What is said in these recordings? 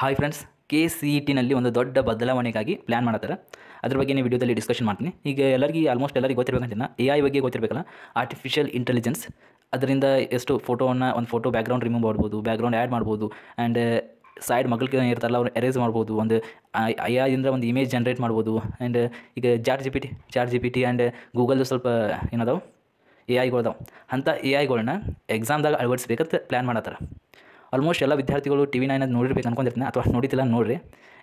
hi friends K C E ಟಿನಲ್ಲಿ ಒಂದು ದೊಡ್ಡ ಬದಲಾವಣೆಗಾಗಿ ಪ್ಲ್ಯಾನ್ ಮಾಡ್ತಾರೆ ಅದ್ರ ಬಗ್ಗೆ ನೀವು ವಿಡಿಯೋದಲ್ಲಿ ಡಿಸ್ಕಷನ್ ಮಾಡ್ತೀನಿ ಈಗ ಎಲ್ಲರಿಗೂ ಆಲ್ಮೋಸ್ಟ್ ಎಲ್ಲರಿಗೆ ಗೊತ್ತಿರಬೇಕಂತಿಲ್ಲ ಎ ಐ ಬಗ್ಗೆ ಗೊತ್ತಿರಬೇಕಲ್ಲ ಆರ್ಟಿಫಿಷಿಯಲ್ ಇಂಟೆಲಿಜೆನ್ಸ್ ಅದರಿಂದ ಎಷ್ಟು ಫೋಟೋವನ್ನು ಒಂದು ಫೋಟೋ ಬ್ಯಾಕ್ಗ್ರೌಂಡ್ ರಿಮೂವ್ ಮಾಡ್ಬೋದು ಬ್ಯಾಕ್ಗ್ರೌಂಡ್ ಆ್ಯಡ್ ಮಾಡ್ಬೋದು ಆ್ಯಂಡ್ ಸೈಡ್ ಮಗಳಿಗೆ ಇರ್ತಾರಲ್ಲ ಅವ್ರು ಎರೇಸ್ ಮಾಡ್ಬೋದು ಒಂದು ಐ ಆಯಿಂದ ಒಂದು ಇಮೇಜ್ ಜನ್ರೇಟ್ ಮಾಡ್ಬೋದು ಆ್ಯಂಡ್ ಈಗ ಚಾಟ್ ಜಿ ಪಿ ಟಿ ಜಾರ್ ಜಿ ಪಿ ಟಿ ಆ್ಯಂಡ್ ಗೂಗಲ್ದು ಸ್ವಲ್ಪ ಏನದಾವೆ ಎ ಐಗಳದಾವೆ ಅಂಥ ಎ ಐಗಳನ್ನ ಎಕ್ಸಾಮ್ದಾಗ ಅಳವಡಿಸ್ಬೇಕಂತ ಪ್ಲ್ಯಾನ್ ಮಾಡತ್ತಾರೆ ಆಲ್ಮೋಸ್ಟ್ ಎಲ್ಲ ವಿದ್ಯಾರ್ಥಿಗಳು ಟಿ ವಿ ನೈನ್ ಅದು ನೋಡಿರ್ಬೇಕು ಅನ್ಕೊಂಡಿರ್ತೀನಿ ಅಥವಾ ನೋಡಿತಿಲ್ಲ ನೋಡಿರಿ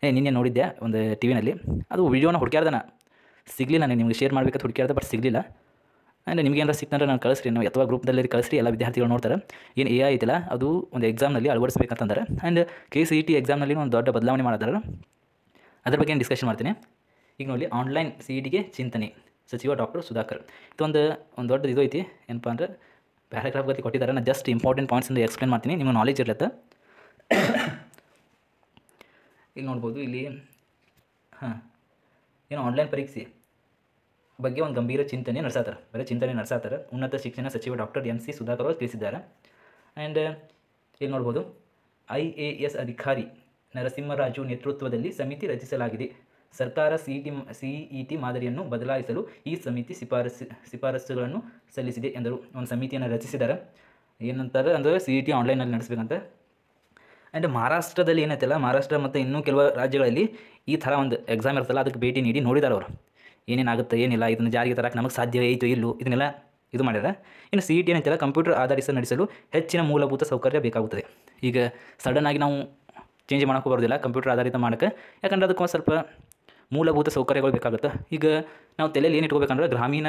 ಏ ನಿನ್ನೆ ನೋಡಿದ್ದೆ ಒಂದು ಟಿ ವಿನಲ್ಲಿ ಅದು ವೀಡಿಯೋನ ಹುಡುಕ್ಯಾರ್ದನ ಸಿಗಲಿಲ್ಲ ನಾನು ನಿಮಗೆ ಶೇರ್ ಮಾಡಬೇಕು ಹುಡುಕ್ಯಾರ್ದೆ ಬಟ್ ಸಿಗಲಿಲ್ಲ ಆ್ಯಂಡ್ ನಿಮ್ಗೆ ಏನಾರು ಸಿಕ್ತಂದ್ರೆ ನಾನು ಕಳಿಸ್ರಿ ನಾವು ಅಥವಾ ಗ್ರೂಪ್ದಲ್ಲಿ ಕಳಿಸ್ರಿ ಎಲ್ಲ ವಿದ್ಯಾರ್ಥಿಗಳು ನೋಡ್ತಾರೆ ಏನು ಎ ಐತಿಲ್ಲ ಅದು ಒಂದು ಎಕ್ಸಾಮ್ನಲ್ಲಿ ಅಳವಡಿಸ್ಬೇಕಂತಂದರೆ and K C E e T ಎಕ್ಸಾಮ್ನಲ್ಲಿ ಒಂದು ದೊಡ್ಡ ಬದಲಾವಣೆ ಮಾಡಿದಾರೆ ಅದ್ರ ಬಗ್ಗೆ ಡಿಸ್ಕಷನ್ ಮಾಡ್ತೀನಿ ಈಗ ನೋಡಿ ಆನ್ಲೈನ್ ಸಿ ಇ ಟಿಗೆ ಚಿಂತನೆ ಸಚಿವ ಡಾಕ್ಟರ್ ಸುಧಾಕರ್ ಇದೊಂದು ಒಂದು ದೊಡ್ಡದು ಇದು ಐತಿ ಏನಪ್ಪ ಅಂದ್ರೆ ಪ್ಯಾರಾಗ್ರಾಫ್ ಗತಿ ಕೊಟ್ಟಿದ್ದಾರೆ ನಾನು ಜಸ್ಟ್ ಇಂಪಾರ್ಟೆಂಟ್ ಪಾಯಿಂಟ್ಸಿಂದ ಎಕ್ಸ್ಪ್ಲೇನ್ ಮಾಡ್ತೀನಿ ನಿಮ್ಮ ನಾಲೆಜ್ ಇರುತ್ತೆ ಇಲ್ಲಿ ನೋಡ್ಬೋದು ಇಲ್ಲಿ ಹಾಂ ಏನು ಆನ್ಲೈನ್ ಪರೀಕ್ಷೆ ಬಗ್ಗೆ ಒಂದು ಗಂಭೀರ ಚಿಂತನೆ ನಡೆಸಾತಾರೆ ಬರೀ ಚಿಂತನೆ ನಡೆಸಾತಾರೆ ಉನ್ನತ ಶಿಕ್ಷಣ ಸಚಿವ ಡಾಕ್ಟರ್ ಎಂ ಸಿ ಸುಧಾಕರ್ ಅವರು ತಿಳಿಸಿದ್ದಾರೆ ಆ್ಯಂಡ್ ಇಲ್ಲಿ ನೋಡ್ಬೋದು ಐ ಎ ಎಸ್ ಅಧಿಕಾರಿ ನರಸಿಂಹರಾಜು ನೇತೃತ್ವದಲ್ಲಿ ಸಮಿತಿ ರಚಿಸಲಾಗಿದೆ ಸರ್ಕಾರ ಸಿಇಟಿ ಸಿಇಟಿ ಮಾದರಿಯನ್ನು ಬದಲಾಯಿಸಲು ಈ ಸಮಿತಿ ಶಿಫಾರಸು ಶಿಫಾರಸುಗಳನ್ನು ಸಲ್ಲಿಸಿದೆ ಎಂದರು ಒಂದು ಸಮಿತಿಯನ್ನು ರಚಿಸಿದ್ದಾರೆ ಏನಂತಾರೆ ಅಂದರೆ ಸಿ ಇ ಟಿ ಆನ್ಲೈನಲ್ಲಿ ನಡೆಸಬೇಕಂತ ಆ್ಯಂಡ್ ಮಹಾರಾಷ್ಟ್ರದಲ್ಲಿ ಏನಾಯ್ತಲ್ಲ ಮಹಾರಾಷ್ಟ್ರ ಮತ್ತು ಇನ್ನೂ ಕೆಲವು ರಾಜ್ಯಗಳಲ್ಲಿ ಈ ಥರ ಒಂದು ಎಕ್ಸಾಮ್ ಇರ್ತಲ್ಲ ಅದಕ್ಕೆ ಭೇಟಿ ನೀಡಿ ನೋಡಿದಾರೆ ಅವರು ಏನೇನಾಗುತ್ತೆ ಏನಿಲ್ಲ ಇದನ್ನು ಜಾರಿಗೆ ತರಕ್ಕೆ ನಮಗೆ ಸಾಧ್ಯ ಆಯಿತು ಇಲ್ಲೋ ಇದನ್ನೆಲ್ಲ ಇದು ಮಾಡಿದ್ದಾರೆ ಇನ್ನು ಸಿ ಇ ಟಿ ಏನಾಯ್ತಲ್ಲ ಕಂಪ್ಯೂಟರ್ ಆಧರಿಸಿ ನಡೆಸಲು ಹೆಚ್ಚಿನ ಮೂಲಭೂತ ಸೌಕರ್ಯ ಬೇಕಾಗುತ್ತದೆ ಈಗ ಸಡನ್ನಾಗಿ ನಾವು ಚೇಂಜ್ ಮಾಡೋಕೆ ಬರೋದಿಲ್ಲ ಕಂಪ್ಯೂಟರ್ ಆಧಾರಿತ ಮಾಡೋಕ್ಕೆ ಯಾಕಂದ್ರೆ ಅದಕ್ಕೊಂದು ಸ್ವಲ್ಪ ಮೂಲಭೂತ ಸೌಕರ್ಯಗಳು ಬೇಕಾಗುತ್ತೆ ಈಗ ನಾವು ತಲೆಯಲ್ಲಿ ಏನು ಇಟ್ಕೋಬೇಕಂದ್ರೆ ಗ್ರಾಮೀಣ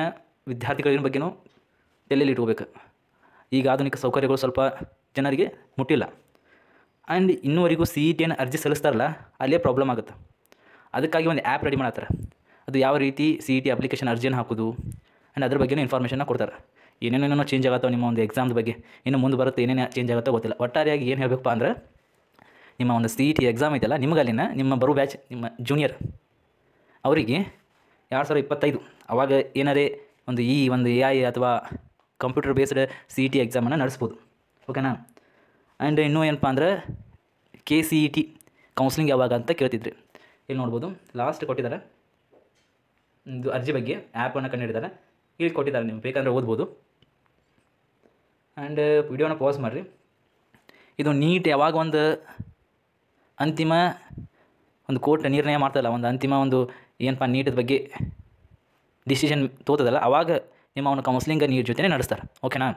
ವಿದ್ಯಾರ್ಥಿಗಳಿನ ಬಗ್ಗೆನೂ ತಲೆಯಲ್ಲಿ ಇಟ್ಕೋಬೇಕು ಈಗ ಆಧುನಿಕ ಸೌಕರ್ಯಗಳು ಸ್ವಲ್ಪ ಜನರಿಗೆ ಮುಟ್ಟಿಲ್ಲ ಆ್ಯಂಡ್ ಇನ್ನೂವರೆಗೂ ಸಿ ಇ ಟಿಯನ್ನು ಅರ್ಜಿ ಸಲ್ಲಿಸ್ತಾರಲ್ಲ ಅಲ್ಲೇ ಪ್ರಾಬ್ಲಮ್ ಆಗುತ್ತೆ ಅದಕ್ಕಾಗಿ ಒಂದು ಆ್ಯಪ್ ರೆಡಿ ಮಾಡತ್ತಾರೆ ಅದು ಯಾವ ರೀತಿ ಸಿ ಇ ಟಿ ಅಪ್ಲಿಕೇಶನ್ ಅರ್ಜಿಯನ್ನು ಹಾಕೋದು ಆ್ಯಂಡ್ ಅದ್ರ ಬಗ್ಗೆನೂ ಇನ್ಫಾರ್ಮೇಷನ್ನ ಕೊಡ್ತಾರೆ ಏನೇನೇನೋ ಚೇಂಜ್ ಆಗುತ್ತೋ ನಿಮ್ಮ ಒಂದು ಎಕ್ಸಾಮ್ದ ಬಗ್ಗೆ ಇನ್ನು ಮುಂದೆ ಬರುತ್ತೆ ಏನೇನು ಚೇಂಜ್ ಆಗುತ್ತೋ ಗೊತ್ತಿಲ್ಲ ಒಟ್ಟಾರೆಯಾಗಿ ಏನು ಹೇಳಬೇಕಪ್ಪ ಅಂದರೆ ನಿಮ್ಮ ಒಂದು ಸಿ ಇ ಟಿ ಎಕ್ಸಾಮ್ ಇದೆಯಲ್ಲ ನಿಮ್ಗೆ ಅಲ್ಲಿನ ನಿಮ್ಮ ಬರೋ ಬ್ಯಾಚ್ ನಿಮ್ಮ ಜೂನಿಯರ್ ಅವರಿಗೆ ಎರಡು ಸಾವಿರದ ಇಪ್ಪತ್ತೈದು ಅವಾಗ ಏನಾರೇ ಒಂದು ಈ ಒಂದು ಎ ಐ ಅಥವಾ computer based C E T ಎಕ್ಸಾಮನ್ನು ನಡೆಸ್ಬೋದು ಓಕೆನಾ ಆ್ಯಂಡ್ ಇನ್ನೂ ಏನಪ್ಪ ಅಂದ್ರೆ K C E e T counselling ಯಾವಾಗ ಅಂತ ಕೇಳ್ತಿದ್ರಿ ಇಲ್ಲಿ ನೋಡ್ಬೋದು ಲಾಸ್ಟ್ ಕೊಟ್ಟಿದ್ದಾರೆ ಇದು ಅರ್ಜಿ ಬಗ್ಗೆ ಆ್ಯಪನ್ನು ಕಂಡುಹಿಡಿದಾರೆ ಇಲ್ಲಿ ಕೊಟ್ಟಿದ್ದಾರೆ ನೀವು ಬೇಕಂದರೆ ಓದ್ಬೋದು ಆ್ಯಂಡ್ ವಿಡಿಯೋನ ಪಾಸ್ ಮಾಡಿರಿ ಇದು ನೀಟ್ ಯಾವಾಗ ಒಂದು ಅಂತಿಮ ಒಂದು ಕೋರ್ಟ್ ನಿರ್ಣಯ ಮಾಡ್ತಾಯಿಲ್ಲ ಒಂದು ಅಂತಿಮ ಒಂದು ಏನಪ್ಪ ನೀಟದ ಬಗ್ಗೆ ಡಿಸಿಷನ್ ತೋತದಲ್ಲ ಅವಾಗ ನಿಮ್ಮ ಅವನ ಕೌನ್ಸಿಲಿಂಗ ನೀರ ಜೊತೆನೇ ನಡೆಸ್ತಾರೆ ಓಕೆನಾ